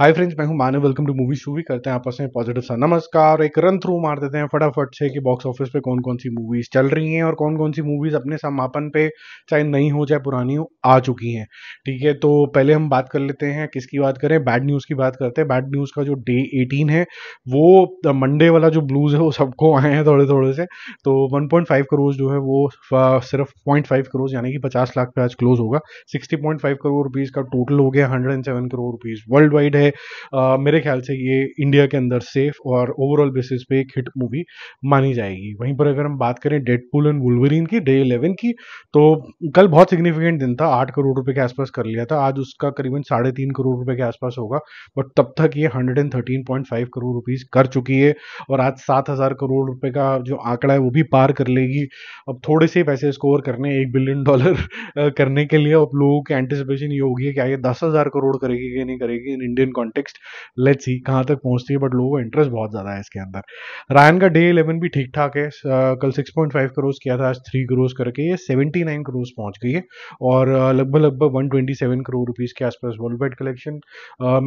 हाय friends मैं हूं Manav welcome to movie show भी करते हैं आपस में पॉजिटिव सा नमस्कार एक रन थ्रू मार देते हैं फटाफट से कि बॉक्स ऑफिस पे कौन कौन सी मूवीज चल रही हैं और कौन कौन सी मूवीज अपने समापन पे चाहे नई हो चाहे पुरानी हो आ चुकी हैं ठीक है तो पहले हम बात कर लेते हैं किसकी बात करें बैड न्यूज़ की बात करते हैं बैड न्यूज़ का जो डे एटीन है वो मंडे वाला जो ब्लूज है वो सबको आए हैं थोड़े थोड़े से तो वन करोड़ जो है वो सिर्फ पॉइंट करोड़ यानी कि पचास लाख पे आज क्लोज होगा सिक्सटी करोड़ रुपीज़ का टोटल हो गया hundred crore rupees world wide है है आ, मेरे ख्याल से ये इंडिया के अंदर सेफ और ओवरऑल बेसिस पे एक हिट मूवी मानी जाएगी वहीं पर अगर हम बात करें डेड पुल एंड वुलवरीन की डे इलेवन की तो कल बहुत सिग्निफिकेंट दिन था आठ करोड़ रुपए के आसपास कर लिया था आज उसका करीबन साढ़े तीन करोड़ रुपए के आसपास होगा बट तब तक ये hundred and thirteen point five crore rupees कर चुकी है और आज सात हजार करोड़ रुपए का जो आंकड़ा है वो भी पार कर लेगी अब थोड़े से पैसे स्कोर करने एक बिलियन डॉलर करने के लिए अब लोगों की एंटिसिपेशन ये होगी कि आगे दस हजार करोड़ करेगी कि नहीं करेगी in Indian context let's see कहाँ तक पहुँचती है बट लोगों का इंटरेस्ट बहुत ज़्यादा है इसके अंदर रायन का डे इलेवन भी ठीक ठाक है कल सिक्स पॉइंट फाइव करोज किया था आज थ्री करोज करके ये सेवेंटी नाइन करोज पहुँच गई है और लगभग लगभग one twenty seven crore rupees के आसपास world wide collection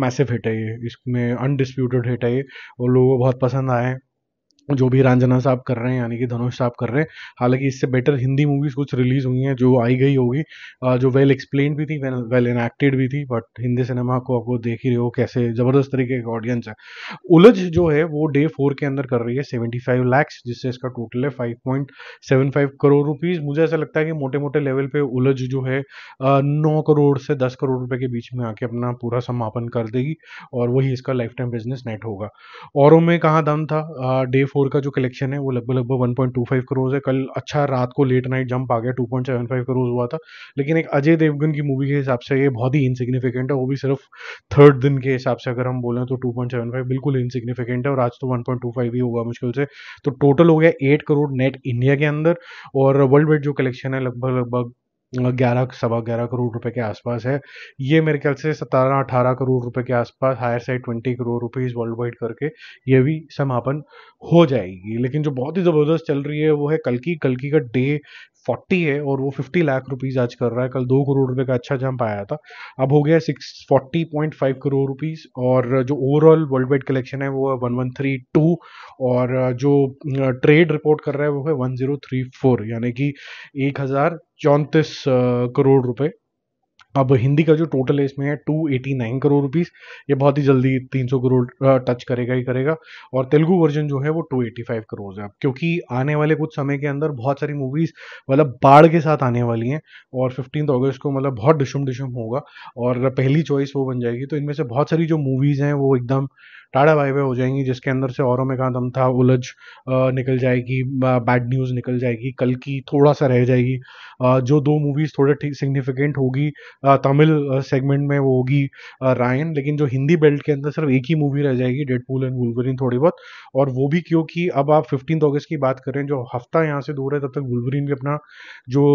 massive hit है ये इसमें अनडिस्प्यूटेड हिट है ये और लोगों को बहुत पसंद आए हैं जो भी रंजना साहब कर रहे हैं यानी कि धनुष साहब कर रहे हैं हालांकि इससे बेटर हिंदी मूवीज़ कुछ रिलीज़ हुई हैं जो आई गई होगी जो वेल एक्सप्लेन भी थी वेल इनएक्टेड भी थी बट हिंदी सिनेमा को आप वो देख ही रहे हो कैसे ज़बरदस्त तरीके का ऑडियंस है उलझ जो है वो डे फोर के अंदर कर रही है सेवेंटी फाइव लैक्स जिससे इसका टोटल है five point seven five crore rupees मुझे ऐसा लगता है कि मोटे मोटे लेवल पे उलझ जो है नौ करोड़ से दस करोड़ रुपए के बीच में आके अपना पूरा समापन कर देगी और वही इसका लाइफ टाइम बिजनेस नेट होगा औरों में कहाँ दम था डे फोर फोर का जो कलेक्शन है वो लगभग लगभग one point two five crore है कल अच्छा रात को लेट नाइट जंप आ गया two point seven five crore हुआ था लेकिन एक अजय देवगन की मूवी के हिसाब से ये बहुत ही इनसिग्निफिकेंट है वो भी सिर्फ थर्ड दिन के हिसाब से अगर हम बोलें तो टू पॉइंट सेवन फाइव बिल्कुल इनसिग्निफिकेंट है और आज तो वन पॉइंट टू फाइव ही होगा मुश्किल से तो टोटल हो गया एट करोड़ नेट इंडिया के अंदर और वर्ल्ड वाइड जो कलेक्शन है लगभग लगभग ग्यारह सवा ग्यारह करोड़ रुपए के आसपास है ये मेरे ख्याल से सतारह अठारह करोड़ रुपए के आसपास higher side twenty crore rupees world wide करके ये भी समापन हो जाएगी लेकिन जो बहुत ही ज़बरदस्त चल रही है वो है कल की कल की का डे फोर्टी है और वो फिफ्टी लाख रुपीज़ आज कर रहा है कल दो करोड़ रुपए का अच्छा जंप आया था अब हो गया six forty point five crore rupees और जो ओवरऑल वर्ल्ड वाइड कलेक्शन है वो है वन वन थ्री टू और जो ट्रेड रिपोर्ट कर रहा है वो है वन ज़ीरो थ्री फोर यानी कि एक हज़ार चौंतीस करोड़ रुपए अब हिंदी का जो टोटल है इसमें है two eighty nine crore rupees ये बहुत ही जल्दी तीन सौ करोड़ टच करेगा ही करेगा और तेलुगु वर्जन जो है वो टू एटी फाइव करोड़ है क्योंकि आने वाले कुछ समय के अंदर बहुत सारी मूवीज़ मतलब बाढ़ के साथ आने वाली हैं और फिफ्टीन अगस्त को मतलब बहुत डिशुम डिशुम होगा और पहली चॉइस वो बन जाएगी तो इनमें से बहुत सारी जो मूवीज़ हैं वो एकदम टाड़ा वाइवे हो जाएंगी जिसके अंदर से औरों में कहा दम था उलझ निकल जाएगी बैड न्यूज़ निकल जाएगी कल की थोड़ा सा रह जाएगी जो दो मूवीज़ थोड़े ठीक सिग्निफिकेंट होगी तमिल सेगमेंट में वो होगी रायन लेकिन जो हिंदी बेल्ट के अंदर सिर्फ एक ही मूवी रह जाएगी डेड डेडपूल एंड वुलवरिन थोड़ी बहुत और वो भी क्योंकि अब आप फिफ्टीन अगस्त की बात करें जो हफ्ता यहाँ से दूर है तब तक वुलवरिन भी अपना जो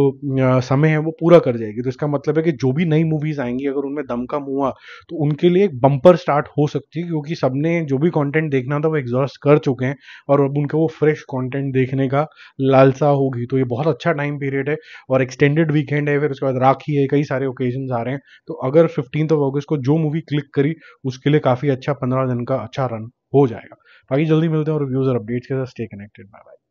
समय है वो पूरा कर जाएगी तो इसका मतलब है कि जो भी नई मूवीज़ आएंगी अगर उनमें दमकम हुआ तो उनके लिए एक बम्पर स्टार्ट हो सकती है क्योंकि सबने अपने जो भी कंटेंट देखना था वो एग्जॉस्ट कर चुके हैं और अब उनका वो फ्रेश कंटेंट देखने का लालसा होगी तो ये बहुत अच्छा टाइम पीरियड है और एक्सटेंडेड वीकेंड है फिर उसके बाद राखी है कई सारे ओकेजन आ रहे हैं तो अगर फिफ्टीन ऑफ ऑगस्ट को जो मूवी क्लिक करी उसके लिए काफ़ी अच्छा पंद्रह दिन का अच्छा रन हो जाएगा बाकी जल्दी मिलते हैं और व्यूज़ और अपडेट्स के साथ स्टे कनेक्टेड बाय बाय